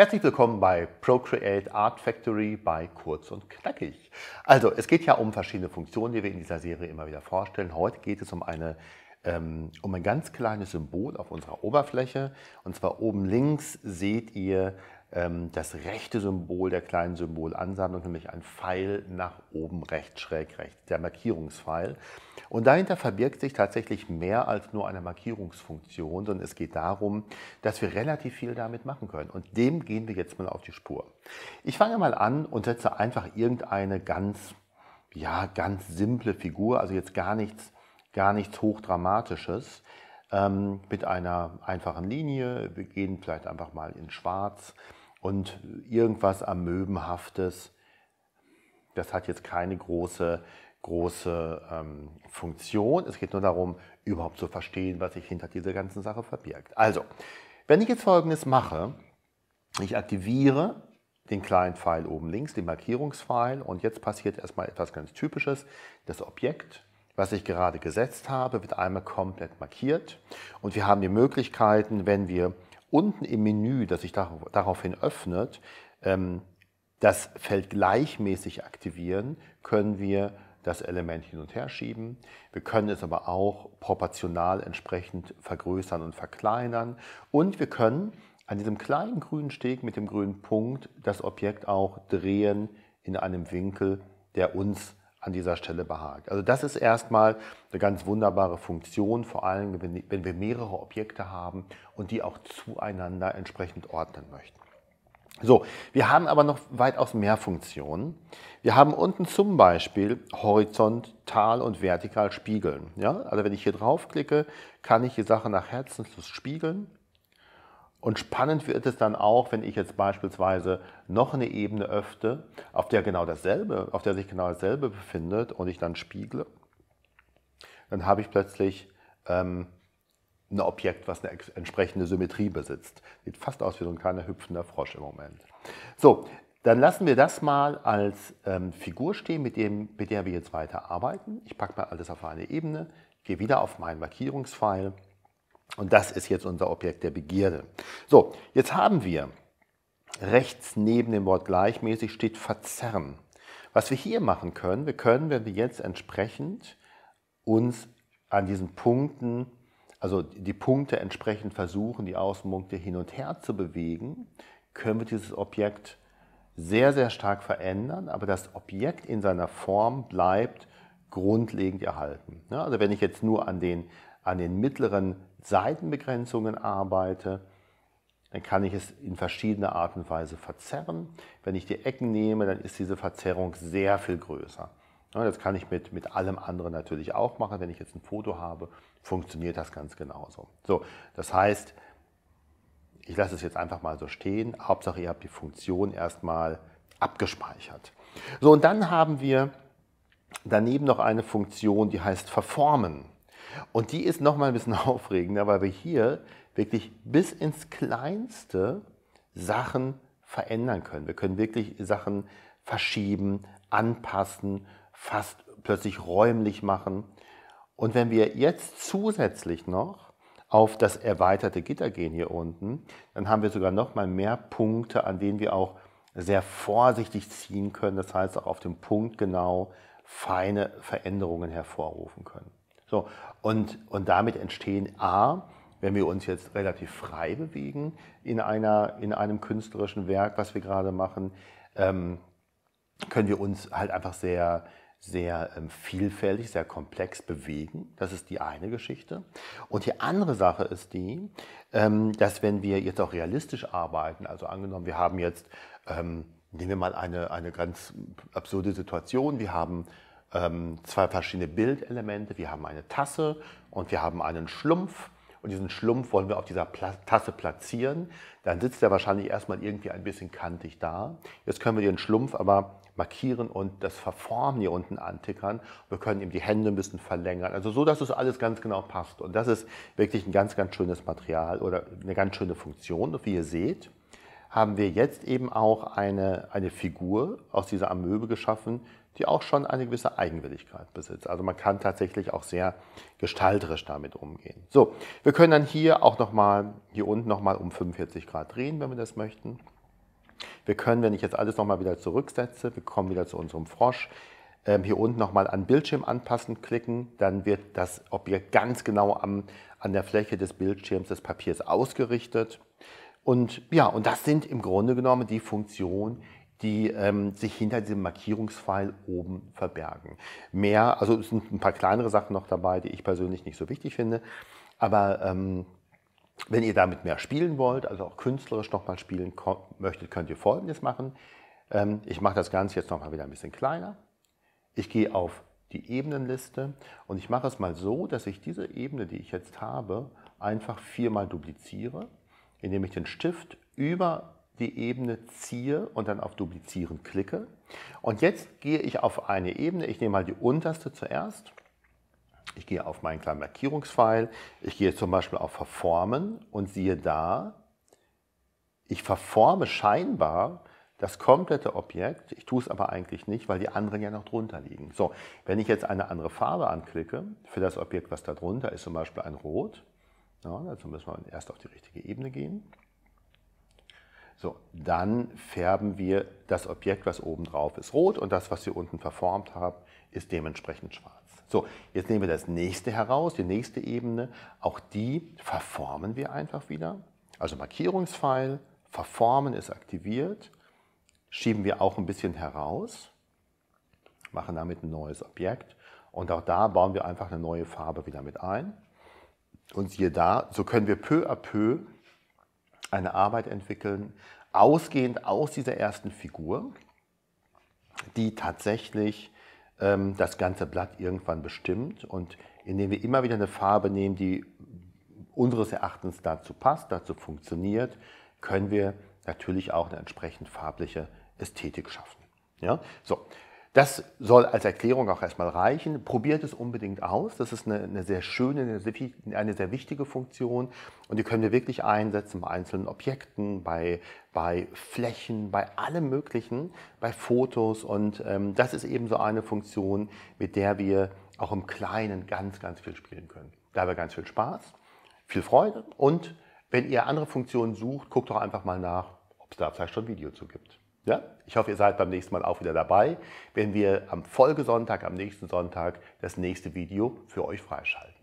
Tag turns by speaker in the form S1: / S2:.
S1: Herzlich willkommen bei Procreate Art Factory bei Kurz und Knackig. Also, es geht ja um verschiedene Funktionen, die wir in dieser Serie immer wieder vorstellen. Heute geht es um, eine, ähm, um ein ganz kleines Symbol auf unserer Oberfläche. Und zwar oben links seht ihr ähm, das rechte Symbol der kleinen Symbolansammlung, nämlich ein Pfeil nach oben rechts, schräg rechts, der Markierungspfeil. Und dahinter verbirgt sich tatsächlich mehr als nur eine Markierungsfunktion, sondern es geht darum, dass wir relativ viel damit machen können. Und dem gehen wir jetzt mal auf die Spur. Ich fange mal an und setze einfach irgendeine ganz, ja, ganz simple Figur, also jetzt gar nichts, gar nichts hochdramatisches ähm, mit einer einfachen Linie. Wir gehen vielleicht einfach mal in schwarz und irgendwas Amöbenhaftes. Das hat jetzt keine große, große ähm, Funktion. Es geht nur darum, überhaupt zu verstehen, was sich hinter dieser ganzen Sache verbirgt. Also, wenn ich jetzt Folgendes mache, ich aktiviere den kleinen Pfeil oben links, den Markierungspfeil und jetzt passiert erstmal etwas ganz Typisches. Das Objekt, was ich gerade gesetzt habe, wird einmal komplett markiert und wir haben die Möglichkeiten, wenn wir unten im Menü, das sich daraufhin öffnet, ähm, das Feld gleichmäßig aktivieren, können wir das Element hin und her schieben. Wir können es aber auch proportional entsprechend vergrößern und verkleinern. Und wir können an diesem kleinen grünen Steg mit dem grünen Punkt das Objekt auch drehen in einem Winkel, der uns an dieser Stelle behagt. Also das ist erstmal eine ganz wunderbare Funktion, vor allem wenn wir mehrere Objekte haben und die auch zueinander entsprechend ordnen möchten. So, wir haben aber noch weitaus mehr Funktionen. Wir haben unten zum Beispiel horizontal und vertikal spiegeln. Ja? Also wenn ich hier draufklicke, kann ich die Sache nach Herzenslust spiegeln. Und spannend wird es dann auch, wenn ich jetzt beispielsweise noch eine Ebene öffne, auf der genau dasselbe, auf der sich genau dasselbe befindet und ich dann spiegle, dann habe ich plötzlich ähm, ein Objekt, was eine entsprechende Symmetrie besitzt. Sieht fast aus wie so ein kleiner hüpfender Frosch im Moment. So, dann lassen wir das mal als ähm, Figur stehen, mit, dem, mit der wir jetzt weiter arbeiten. Ich packe mal alles auf eine Ebene, gehe wieder auf meinen Markierungspfeil und das ist jetzt unser Objekt der Begierde. So, jetzt haben wir rechts neben dem Wort gleichmäßig steht verzerren. Was wir hier machen können, wir können, wenn wir jetzt entsprechend uns an diesen Punkten, also die Punkte entsprechend versuchen, die Außenpunkte hin und her zu bewegen, können wir dieses Objekt sehr, sehr stark verändern, aber das Objekt in seiner Form bleibt grundlegend erhalten. Ja, also wenn ich jetzt nur an den, an den mittleren Seitenbegrenzungen arbeite, dann kann ich es in verschiedener Art und Weise verzerren. Wenn ich die Ecken nehme, dann ist diese Verzerrung sehr viel größer. Ja, das kann ich mit, mit allem anderen natürlich auch machen. Wenn ich jetzt ein Foto habe, funktioniert das ganz genauso. So, das heißt, ich lasse es jetzt einfach mal so stehen. Hauptsache, ihr habt die Funktion erstmal abgespeichert. So, und dann haben wir daneben noch eine Funktion, die heißt verformen. Und die ist nochmal ein bisschen aufregender, weil wir hier wirklich bis ins Kleinste Sachen verändern können. Wir können wirklich Sachen verschieben, anpassen, fast plötzlich räumlich machen. Und wenn wir jetzt zusätzlich noch auf das erweiterte Gitter gehen hier unten, dann haben wir sogar nochmal mehr Punkte, an denen wir auch sehr vorsichtig ziehen können. Das heißt auch auf dem Punkt genau feine Veränderungen hervorrufen können. So, und, und damit entstehen A, wenn wir uns jetzt relativ frei bewegen in, einer, in einem künstlerischen Werk, was wir gerade machen, ähm, können wir uns halt einfach sehr, sehr ähm, vielfältig, sehr komplex bewegen. Das ist die eine Geschichte. Und die andere Sache ist die, ähm, dass wenn wir jetzt auch realistisch arbeiten, also angenommen, wir haben jetzt, ähm, nehmen wir mal eine, eine ganz absurde Situation, wir haben ähm, zwei verschiedene Bildelemente. Wir haben eine Tasse und wir haben einen Schlumpf. Und diesen Schlumpf wollen wir auf dieser Pla Tasse platzieren. Dann sitzt er wahrscheinlich erstmal irgendwie ein bisschen kantig da. Jetzt können wir den Schlumpf aber markieren und das Verformen hier unten antickern. Wir können ihm die Hände ein bisschen verlängern. Also so, dass es alles ganz genau passt. Und das ist wirklich ein ganz, ganz schönes Material oder eine ganz schöne Funktion, wie ihr seht haben wir jetzt eben auch eine, eine Figur aus dieser Amöbe geschaffen, die auch schon eine gewisse Eigenwilligkeit besitzt. Also man kann tatsächlich auch sehr gestalterisch damit umgehen. So, wir können dann hier auch nochmal, hier unten nochmal um 45 Grad drehen, wenn wir das möchten. Wir können, wenn ich jetzt alles nochmal wieder zurücksetze, wir kommen wieder zu unserem Frosch, ähm, hier unten nochmal an Bildschirm anpassen klicken, dann wird das Objekt ganz genau am, an der Fläche des Bildschirms des Papiers ausgerichtet. Und ja, und das sind im Grunde genommen die Funktionen, die ähm, sich hinter diesem Markierungspfeil oben verbergen. Mehr, also es sind ein paar kleinere Sachen noch dabei, die ich persönlich nicht so wichtig finde, aber ähm, wenn ihr damit mehr spielen wollt, also auch künstlerisch nochmal spielen möchtet, könnt ihr Folgendes machen. Ähm, ich mache das Ganze jetzt nochmal wieder ein bisschen kleiner. Ich gehe auf die Ebenenliste und ich mache es mal so, dass ich diese Ebene, die ich jetzt habe, einfach viermal dupliziere indem ich den Stift über die Ebene ziehe und dann auf Duplizieren klicke. Und jetzt gehe ich auf eine Ebene. Ich nehme mal die unterste zuerst. Ich gehe auf meinen kleinen Markierungspfeil. Ich gehe zum Beispiel auf Verformen und siehe da, ich verforme scheinbar das komplette Objekt. Ich tue es aber eigentlich nicht, weil die anderen ja noch drunter liegen. So, wenn ich jetzt eine andere Farbe anklicke für das Objekt, was da drunter ist, zum Beispiel ein Rot, ja, dazu also müssen wir erst auf die richtige Ebene gehen. So, dann färben wir das Objekt, was oben drauf ist, rot und das, was wir unten verformt haben, ist dementsprechend schwarz. So, jetzt nehmen wir das nächste heraus, die nächste Ebene. Auch die verformen wir einfach wieder. Also Markierungspfeil, verformen ist aktiviert, schieben wir auch ein bisschen heraus, machen damit ein neues Objekt und auch da bauen wir einfach eine neue Farbe wieder mit ein. Und siehe da, so können wir peu à peu eine Arbeit entwickeln, ausgehend aus dieser ersten Figur, die tatsächlich ähm, das ganze Blatt irgendwann bestimmt und indem wir immer wieder eine Farbe nehmen, die unseres Erachtens dazu passt, dazu funktioniert, können wir natürlich auch eine entsprechend farbliche Ästhetik schaffen. Ja? So, das soll als Erklärung auch erstmal reichen. Probiert es unbedingt aus. Das ist eine, eine sehr schöne, eine sehr, eine sehr, wichtige Funktion. Und die können wir wirklich einsetzen bei einzelnen Objekten, bei, bei Flächen, bei allem Möglichen, bei Fotos. Und ähm, das ist eben so eine Funktion, mit der wir auch im Kleinen ganz, ganz viel spielen können. Dabei ganz viel Spaß, viel Freude. Und wenn ihr andere Funktionen sucht, guckt doch einfach mal nach, ob es da vielleicht schon Video zu gibt. Ja? Ich hoffe, ihr seid beim nächsten Mal auch wieder dabei, wenn wir am Folgesonntag, am nächsten Sonntag, das nächste Video für euch freischalten.